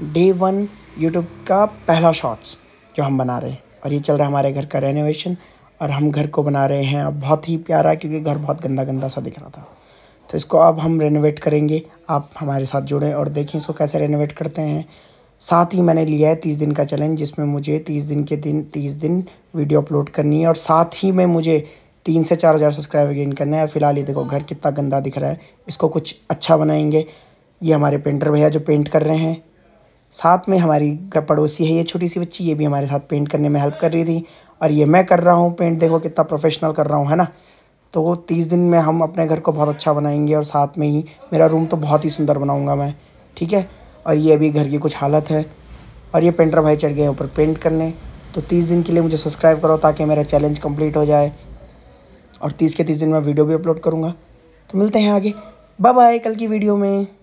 day one YouTube का पहला shots जो हम बना रहे हैं और ये चल रहा है हमारे घर का रेनोवेशन और हम घर को बना रहे हैं अब बहुत ही प्यारा क्योंकि घर बहुत गंदा गंदा सा दिख रहा था तो इसको अब हम रेनोवेट करेंगे आप हमारे साथ जुड़ें और देखें इसको कैसे रेनोवेट करते हैं साथ ही मैंने लिया है तीस दिन का चैलेंज जिसमें मुझे तीस दिन के दिन तीस दिन वीडियो अपलोड करनी है और साथ ही में मुझे तीन से चार हज़ार सब्सक्राइबर गेन करना है फ़िलहाल ये देखो घर कितना गंदा दिख रहा है इसको कुछ अच्छा बनाएंगे ये हमारे पेंटर भैया जो पेंट कर रहे हैं साथ में हमारी पड़ोसी है ये छोटी सी बच्ची ये भी हमारे साथ पेंट करने में हेल्प कर रही थी और ये मैं कर रहा हूँ पेंट देखो कितना प्रोफेशनल कर रहा हूँ है ना तो तीस दिन में हम अपने घर को बहुत अच्छा बनाएंगे और साथ में ही मेरा रूम तो बहुत ही सुंदर बनाऊँगा मैं ठीक है और ये अभी घर की कुछ हालत है और ये पेंटर भाई चढ़ गए ऊपर पेंट करने तो तीस दिन के लिए मुझे सब्सक्राइब करो ताकि मेरा चैलेंज कंप्लीट हो जाए और तीस के तीस दिन मैं वीडियो भी अपलोड करूँगा तो मिलते हैं आगे बाय बाय कल की वीडियो में